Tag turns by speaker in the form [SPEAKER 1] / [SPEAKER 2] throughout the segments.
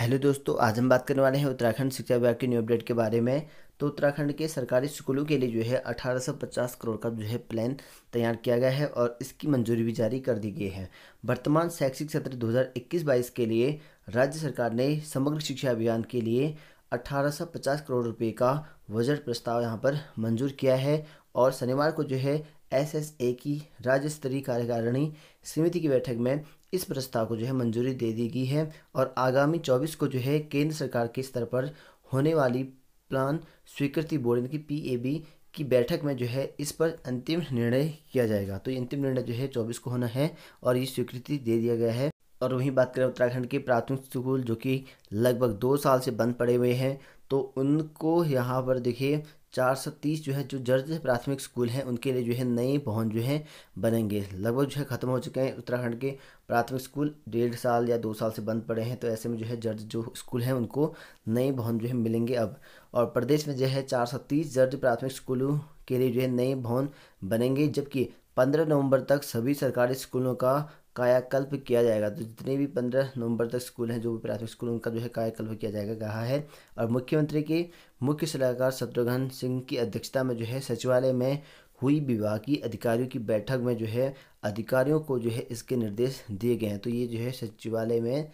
[SPEAKER 1] hello दोस्तों आज हम बात करने वाले हैं उत्तराखंड शिक्षा विभाग के न्यू अपडेट के बारे में तो उत्तराखंड के सरकारी स्कूलों के लिए जो है 1850 करोड़ का जो है प्लान तैयार किया गया है और इसकी मंजूरी भी जारी कर दी गई है वर्तमान शैक्षिक सत्र 2021-22 के लिए राज्य सरकार ने समग्र शिक्षा अभियान के लिए 1850 करोड़ रुपये का बजट प्रस्ताव यहाँ पर मंजूर किया है और शनिवार को जो है एस की राज्य स्तरीय कार्यकारिणी समिति की बैठक में इस प्रस्ताव को जो है मंजूरी दे दी गई है और आगामी चौबीस को जो है केंद्र सरकार के स्तर पर होने वाली प्लान स्वीकृति बोर्ड यानी कि पी की बैठक में जो है इस पर अंतिम निर्णय किया जाएगा तो ये अंतिम निर्णय जो है चौबीस को होना है और ये स्वीकृति दे दिया गया है और वहीं बात करें उत्तराखंड के प्राथमिक स्कूल जो कि लगभग दो साल से बंद पड़े हुए हैं तो उनको यहाँ पर देखिए चार सौ तीस जो है जो जर्ज प्राथमिक स्कूल हैं उनके लिए जो है नए भवन जो है बनेंगे लगभग जो है ख़त्म हो चुके हैं उत्तराखंड के प्राथमिक स्कूल डेढ़ साल या दो साल से बंद पड़े हैं तो ऐसे में जो है जर्ज जो स्कूल हैं उनको नए भवन जो है मिलेंगे अब और प्रदेश में जो है चार सौ तीस जर्ज प्राथमिक स्कूलों के लिए जो है नए भवन बनेंगे जबकि पंद्रह नवंबर तक सभी सरकारी स्कूलों का कायाकल्प किया जाएगा तो जितने भी पंद्रह नवंबर तक स्कूल हैं जो भी प्राथमिक स्कूल उनका जो है कायाकल्प किया जाएगा कहा है और मुख्यमंत्री के मुख्य सलाहकार शत्रुघ्न सिंह की अध्यक्षता में जो है सचिवालय में हुई विभागीय अधिकारियों की बैठक में जो है अधिकारियों को जो है इसके निर्देश दिए गए हैं तो ये जो है सचिवालय में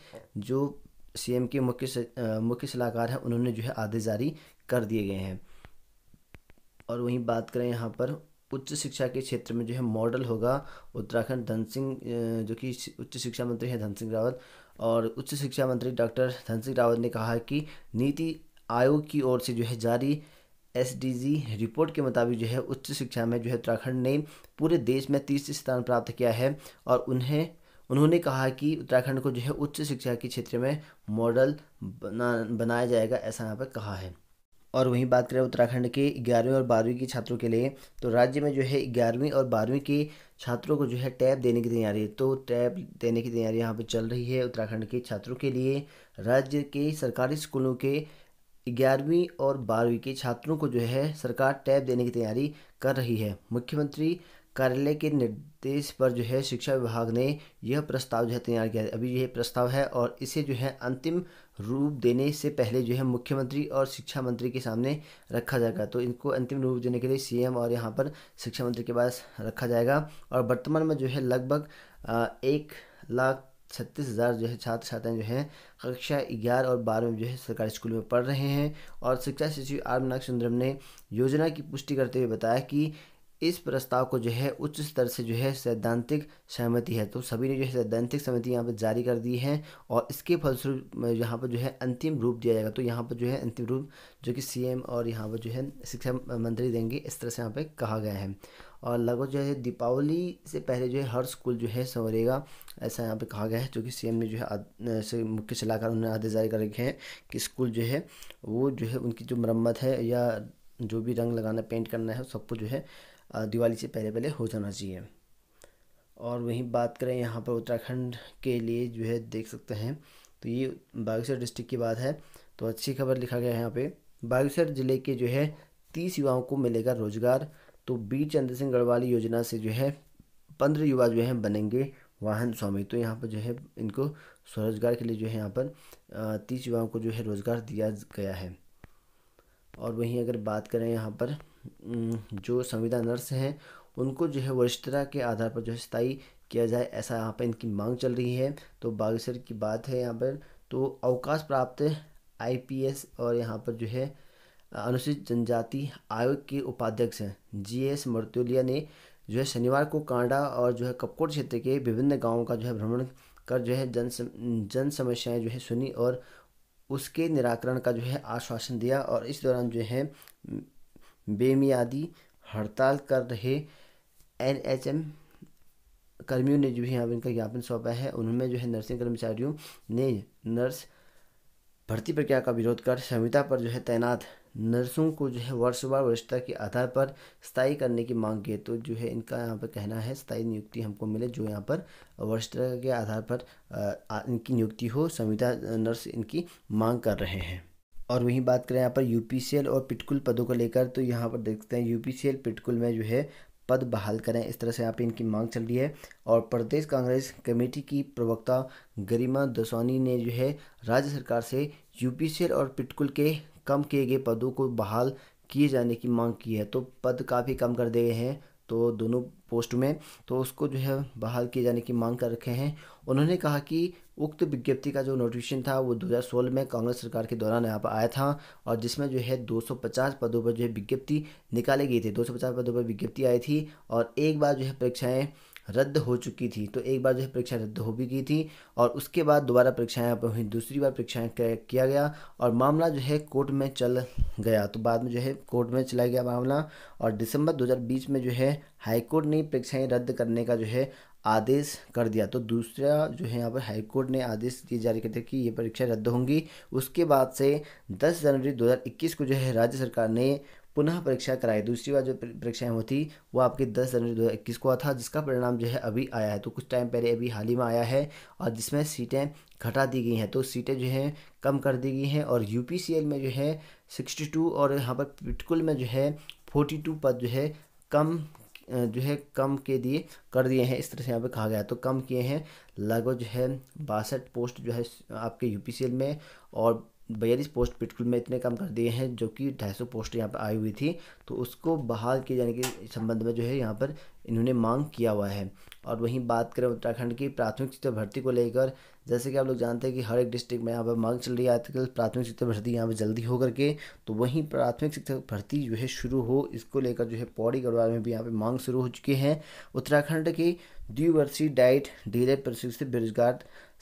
[SPEAKER 1] जो सीएम के मुख्य मुख्य सलाहकार हैं उन्होंने जो है आदेश जारी कर दिए गए हैं और वहीं बात करें यहाँ पर उच्च शिक्षा के क्षेत्र में जो है मॉडल होगा उत्तराखंड धन सिंह जो कि उच्च शिक्षा मंत्री हैं धन सिंह रावत और उच्च शिक्षा मंत्री डॉक्टर धन सिंह रावत ने कहा है कि नीति आयोग की ओर से जो है जारी एस रिपोर्ट के मुताबिक जो है उच्च शिक्षा में जो है उत्तराखंड ने पूरे देश में तीसरे स्थान प्राप्त किया है और उन्हें उन्होंने कहा कि उत्तराखंड को जो है उच्च शिक्षा के क्षेत्र में मॉडल बना बनाया जाएगा ऐसा यहाँ पर कहा है और वहीं बात करें उत्तराखंड के ग्यारहवीं और बारहवीं के छात्रों के लिए तो राज्य में जो है ग्यारहवीं और बारहवीं के छात्रों को जो है टैब देने की तैयारी तो टैब देने की तैयारी यहाँ पर चल रही है उत्तराखंड के छात्रों के लिए राज्य के सरकारी स्कूलों के ग्यारहवीं और बारहवीं के छात्रों को जो है सरकार टैब देने की तैयारी कर रही है मुख्यमंत्री कार्यालय के निर्देश पर जो है शिक्षा विभाग ने यह प्रस्ताव जो है तैयार किया है अभी यह प्रस्ताव है और इसे जो है अंतिम रूप देने से पहले जो है मुख्यमंत्री और शिक्षा मंत्री के सामने रखा जाएगा तो इनको अंतिम रूप देने के लिए सीएम और यहाँ पर शिक्षा मंत्री के पास रखा जाएगा और वर्तमान में जो है लगभग एक लाख छत्तीस हज़ार जो है छात्र छात्राएं जो हैं कक्षा ग्यारह और बारह में जो है सरकारी स्कूल में पढ़ रहे हैं और शिक्षा सचिव आर नाग सुंदरम ने योजना की पुष्टि करते हुए बताया कि इस प्रस्ताव को जो है उच्च स्तर से जो है सैद्धांतिक सहमति है तो सभी ने जो है सैद्धांतिक सहमति यहाँ पर जारी कर दी है और इसके फलस्वरूप यहाँ पर जो है अंतिम रूप दिया जाएगा तो यहाँ पर जो है अंतिम रूप जो कि सीएम और यहाँ पर जो है शिक्षा मंत्री देंगे इस तरह से यहाँ पर कहा गया है और लगभग जो है दीपावली से पहले जो है हर स्कूल जो है संवरेगा ऐसा यहाँ पे कहा गया है जो कि सीएम ने जो है मुख्य सलाहकार उन्होंने आदेश जारी कर रखे हैं कि स्कूल जो है वो जो है उनकी जो मरम्मत है या जो भी रंग लगाना पेंट करना है सबको जो है दिवाली से पहले पहले हो जाना चाहिए और वहीं बात करें यहाँ पर उत्तराखंड के लिए जो है देख सकते हैं तो ये बागेश्वर डिस्ट्रिक्ट की बात है तो अच्छी खबर लिखा गया है यहाँ पे बागेश्वर जिले के जो है तीस युवाओं को मिलेगा रोजगार तो बी चंद्र सिंह गढ़वाली योजना से जो है पंद्रह युवा जो है बनेंगे वाहन स्वामी तो यहाँ पर जो है इनको स्वरोजगार के लिए जो है यहाँ पर तीस युवाओं को जो है रोजगार दिया गया है और वहीं अगर बात करें यहाँ पर जो संविदा नर्स हैं उनको जो है वरिष्ठता के आधार पर जो है स्थायी किया जाए ऐसा यहाँ पर इनकी मांग चल रही है तो बागेश्वर की बात है यहाँ पर तो अवकाश प्राप्त आईपीएस और यहाँ पर जो है अनुसूचित जनजाति आयोग के उपाध्यक्ष हैं जी एस मर्तुलिया ने जो है शनिवार को कांडा और जो है कपकोट क्षेत्र के विभिन्न गांवों का जो है भ्रमण कर जो है जन जन समस्याएं जो है सुनी और उसके निराकरण का जो है आश्वासन दिया और इस दौरान जो है बेमियादी हड़ताल कर रहे एन एच एम कर्मियों ने जो है यहाँ इनका ज्ञापन सौंपा है उनमें जो है नर्सिंग कर्मचारियों ने नर्स भर्ती प्रक्रिया का विरोध कर संहिता पर जो है तैनात नर्सों को जो है वर्षवार वरिष्ठता के आधार पर स्थायी करने की मांग की तो जो है इनका यहाँ पर कहना है स्थायी नियुक्ति हमको मिले जो यहाँ पर वरिष्ठता के आधार पर इनकी नियुक्ति हो संविता नर्स इनकी मांग कर रहे हैं और वहीं बात करें यहाँ पर यू और पिटकुल पदों को लेकर तो यहाँ पर देखते हैं यू पी पिटकुल में जो है पद बहाल करें इस तरह से यहाँ पे इनकी मांग चल रही है और प्रदेश कांग्रेस कमेटी की प्रवक्ता गरिमा दसौनी ने जो है राज्य सरकार से यूपी और पिटकुल के कम किए गए पदों को बहाल किए जाने की मांग की है तो पद काफ़ी कम कर दिए हैं तो दोनों पोस्ट में तो उसको जो है बहाल किए जाने की मांग कर रखे हैं उन्होंने कहा कि उक्त विज्ञप्ति का जो नोटिफिकेशन था वो 2016 में कांग्रेस सरकार के दौरान यहाँ पर आया था और जिसमें जो है 250 पदों पर जो है विज्ञप्ति निकाली गई थी 250 पदों पर विज्ञप्ति आई थी और एक बार जो है परीक्षाएँ रद्द हो चुकी थी तो एक बार जो है परीक्षा रद्द हो भी गई थी और उसके बाद दोबारा परीक्षाएं यहाँ पर हुई दूसरी बार परीक्षाएं किया गया और मामला जो है कोर्ट में चल गया तो बाद में जो है कोर्ट में चला गया मामला और दिसंबर 2020 में जो है हाईकोर्ट ने परीक्षाएं रद्द करने का जो है आदेश कर दिया तो दूसरा जो है यहाँ पर हाईकोर्ट ने आदेश ये जारी कर दिया कि ये परीक्षाएं रद्द होंगी उसके बाद से 10 जनवरी 2021 को जो है राज्य सरकार ने पुनः परीक्षा कराई दूसरी बार जो परीक्षाएं हुई थी वो आपकी दस जनवरी दो इक्कीस को था जिसका परिणाम जो है अभी आया है तो कुछ टाइम पहले अभी हाल ही में आया है और जिसमें सीटें घटा दी गई हैं तो सीटें जो है कम कर दी गई हैं और यू में जो है सिक्सटी टू और यहाँ पर पिटकुल में जो है फोर्टी टू पद जो है कम जो है कम के दिए कर दिए हैं इस तरह से यहाँ पे कहा गया है तो कम किए हैं लगभग जो है बासठ पोस्ट जो है आपके यूपीसीएल में और बयालीस पोस्ट पिटकुल में इतने कम कर दिए हैं जो कि ढाई सौ पोस्ट यहाँ पर आई हुई थी तो उसको बहाल किए जाने के संबंध में जो है यहाँ पर इन्होंने मांग किया हुआ है और वहीं बात करें उत्तराखंड की प्राथमिक शिक्षा भर्ती को लेकर जैसे कि आप लोग जानते हैं कि हर एक डिस्ट्रिक्ट में यहाँ पर मांग चल रही है आजकल प्राथमिक शिक्षा भर्ती यहाँ पर जल्दी हो करके तो वहीं प्राथमिक शिक्षा भर्ती जो है शुरू हो इसको लेकर जो है पौड़ी गढ़वाल में भी यहाँ पर मांग शुरू हो चुकी है उत्तराखंड के द्विवर्षीय डाइट डीलर प्रशिक्षित बेरोजगार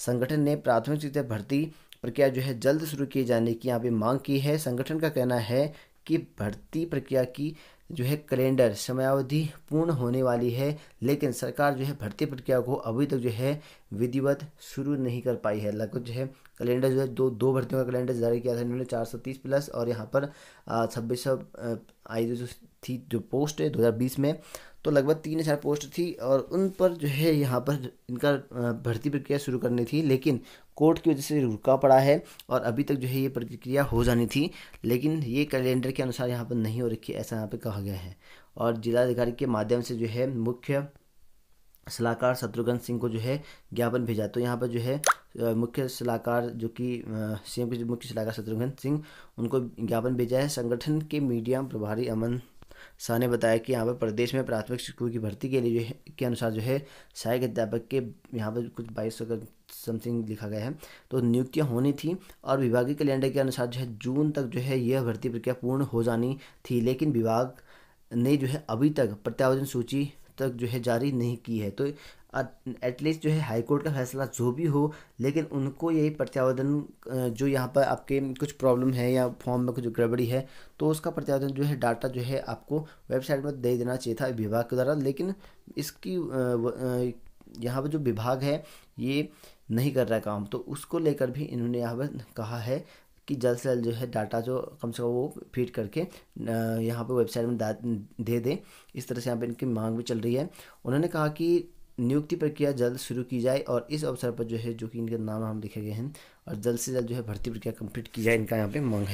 [SPEAKER 1] संगठन ने प्राथमिक शिक्षा भर्ती प्रक्रिया जो है जल्द शुरू किए जाने की यहाँ पे मांग की है संगठन का कहना है कि भर्ती प्रक्रिया की जो है कैलेंडर समयावधि पूर्ण होने वाली है लेकिन सरकार जो है भर्ती प्रक्रिया को अभी तक जो है विधिवत शुरू नहीं कर पाई है लगभग जो है कैलेंडर जो है दो दो भर्तियों का कैलेंडर जारी किया था इन्होंने चार सौ तीस प्लस और यहाँ पर छब्बीस सौ आई जो थी जो पोस्ट है दो हज़ार बीस में तो लगभग तीन हज़ार पोस्ट थी और उन पर जो है यहाँ पर इनका भर्ती प्रक्रिया शुरू करनी थी लेकिन कोर्ट की वजह से रुका पड़ा है और अभी तक जो है ये प्रक्रिया हो जानी थी लेकिन ये कैलेंडर के अनुसार यहाँ पर नहीं हो रखी है ऐसा यहाँ पर कहा गया है और जिलाधिकारी के माध्यम से जो है मुख्य सलाहकार शत्रुघ्न सिंह को जो है ज्ञापन भेजा तो यहाँ पर जो है मुख्य सलाहकार जो कि सीएम के मुख्य सलाहकार शत्रुघ्न सिंह उनको ज्ञापन भेजा है संगठन के मीडिया प्रभारी अमन शाह ने बताया कि यहाँ पर प्रदेश में प्राथमिक शिक्षकों की भर्ती के लिए जो है के अनुसार जो है सहायक अध्यापक के यहाँ पर कुछ बाईस सौ समथिंग लिखा गया है तो नियुक्तियाँ होनी थी और विभागीय कैलेंडर के अनुसार जो है जून तक जो है यह भर्ती प्रक्रिया पूर्ण हो जानी थी लेकिन विभाग ने जो है अभी तक प्रत्यावेदन सूची तक जो है जारी नहीं की है तो एटलीस्ट जो है हाईकोर्ट का फैसला जो भी हो लेकिन उनको यही प्रत्यावेदन जो यहाँ पर आपके कुछ प्रॉब्लम है या फॉर्म में कुछ गड़बड़ी है तो उसका प्रत्यावेदन जो है डाटा जो है आपको वेबसाइट में दे देना चाहिए था विभाग के द्वारा लेकिन इसकी यहाँ पर जो विभाग है ये नहीं कर रहा है काम तो उसको लेकर भी इन्होंने यहाँ पर कहा है कि जल्द से जल्द जो है डाटा जो कम से कम वो फीड करके यहाँ पे वेबसाइट में दे दे इस तरह से यहाँ पे इनकी मांग भी चल रही है उन्होंने कहा कि नियुक्ति प्रक्रिया जल्द शुरू की जाए और इस अवसर पर जो है जो कि इनके नाम हम लिखे गए हैं और जल्द से जल्द जो है भर्ती प्रक्रिया कंप्लीट की जाए इनका यहाँ पे मांग है